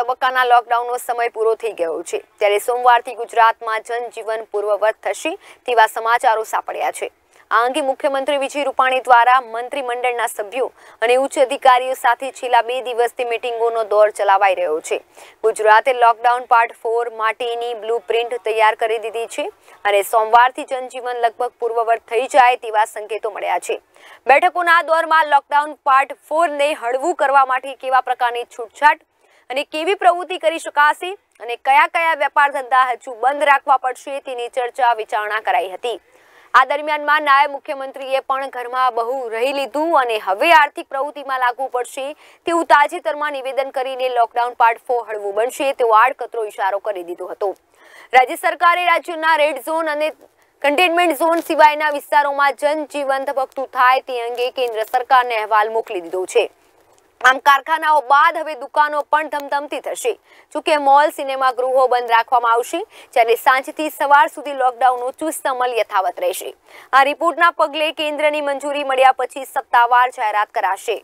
તબક્કાના લોકડાઉનનો સમય પૂરો થઈ ગયો છે ત્યારે સોમવારથી ગુજરાતમાં જનજીવન પૂર્વવત થશે તેવા સમાચારો સાંપડ્યા છે આ અંગે મુખ્યમંત્રી વિજય રૂપાણી દ્વારા મંત્રીમંડળના સભ્યો અને ઉચ્ચ અધિકારીઓ સાથે છેલ્લા બે દિવસથી મિટિંગોનો દોર ચલાવાઈ રહ્યો છે ગુજરાતે લોકડાઉન પાર્ટ ફોર માટેની બ્લુ પ્રિન્ટ તૈયાર કરી દીધી છે અને સોમવારથી જનજીવન લગભગ પૂર્વવત થઈ જાય તેવા સંકેતો મળ્યા છે બેઠકોના દોરમાં લોકડાઉન પાર્ટ ફોરને હળવું કરવા માટે કેવા પ્રકારની છૂટછાટ અને કેવી પ્રવૃત્તિ કરી શકાશે અને કયા કયા વેપાર ધંધા હજુ બંધ રાખવા પડશે તેની ચર્ચા વિચારણા કરાઈ હતી આ દરમિયાનમાં નાયબ મુખ્યમંત્રીએ પણ ઘરમાં બહુ રહી લીધું અને હવે આર્થિક પ્રવૃત્તિમાં લાગવું પડશે તેવું તાજેતરમાં નિવેદન કરીને લોકડાઉન પાર્ટ ફો હળવું બનશે તેવો આડકતરો ઇશારો કરી દીધો હતો રાજ્ય સરકારે રાજ્યના રેડ ઝોન અને કન્ટેનમેન્ટ ઝોન સિવાયના વિસ્તારોમાં જનજીવન ધબકતું થાય તે અંગે કેન્દ્ર સરકારને અહેવાલ મોકલી દીધો છે આમ કારખાનાઓ બાદ હવે દુકાનો પણ ધમધમતી થશે જોકે મોલ સિનેમા ગૃહો બંધ રાખવામાં આવશે જ્યારે સાંજથી સવાર સુધી લોકડાઉનનો ચુસ્ત અમલ યથાવત રહેશે આ રિપોર્ટના પગલે કેન્દ્રની મંજૂરી મળ્યા પછી સત્તાવાર જાહેરાત કરાશે